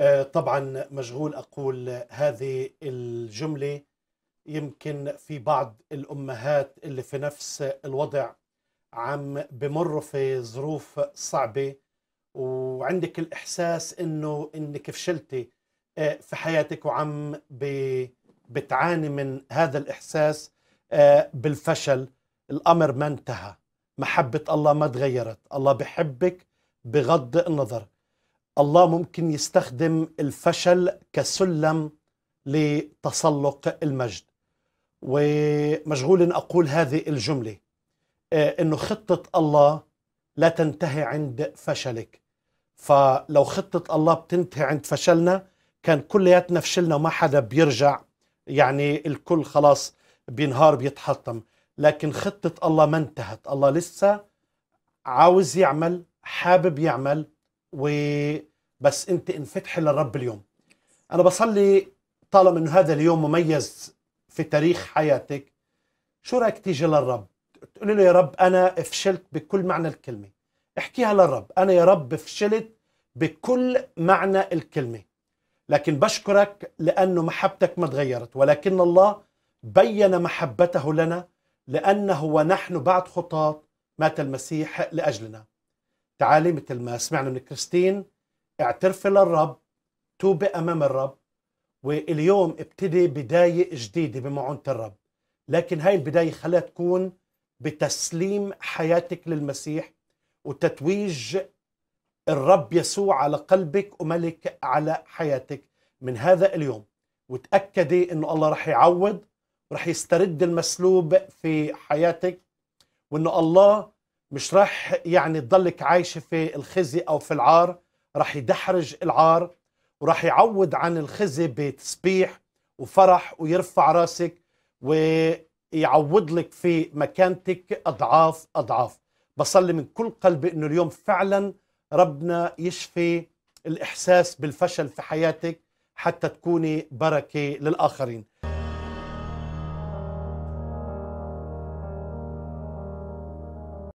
آه، طبعا مشغول اقول هذه الجمله يمكن في بعض الامهات اللي في نفس الوضع عم بمروا في ظروف صعبه وعندك الاحساس انه انك فشلتي آه، في حياتك وعم بتعاني من هذا الاحساس آه، بالفشل الامر ما انتهى محبه الله ما تغيرت الله بحبك بغض النظر الله ممكن يستخدم الفشل كسلم لتسلق المجد ومشغول ان اقول هذه الجمله آه، انه خطه الله لا تنتهي عند فشلك فلو خطه الله بتنتهي عند فشلنا كان كلياتنا فشلنا وما حدا بيرجع يعني الكل خلاص بينهار بيتحطم لكن خطه الله ما انتهت الله لسه عاوز يعمل حابب يعمل وبس انت انفتحي للرب اليوم انا بصلي طالما انه هذا اليوم مميز في تاريخ حياتك شو رايك تيجي للرب تقول له يا رب انا فشلت بكل معنى الكلمه احكيها للرب انا يا رب فشلت بكل معنى الكلمه لكن بشكرك لانه محبتك ما تغيرت ولكن الله بين محبته لنا لانه ونحن بعد خطاه مات المسيح لاجلنا تعالي مثل ما سمعنا من كريستين اعترفي للرب توبي امام الرب واليوم ابتدي بدايه جديده بمعونه الرب لكن هاي البدايه خليها تكون بتسليم حياتك للمسيح وتتويج الرب يسوع على قلبك وملك على حياتك من هذا اليوم وتأكدي انه الله رح يعوض ورح يسترد المسلوب في حياتك وانه الله مش راح يعني تضلك عايشة في الخزي أو في العار راح يدحرج العار وراح يعوض عن الخزي بتسبيح وفرح ويرفع راسك ويعوض لك في مكانتك أضعاف أضعاف بصلي من كل قلبي أنه اليوم فعلا ربنا يشفي الإحساس بالفشل في حياتك حتى تكوني بركة للآخرين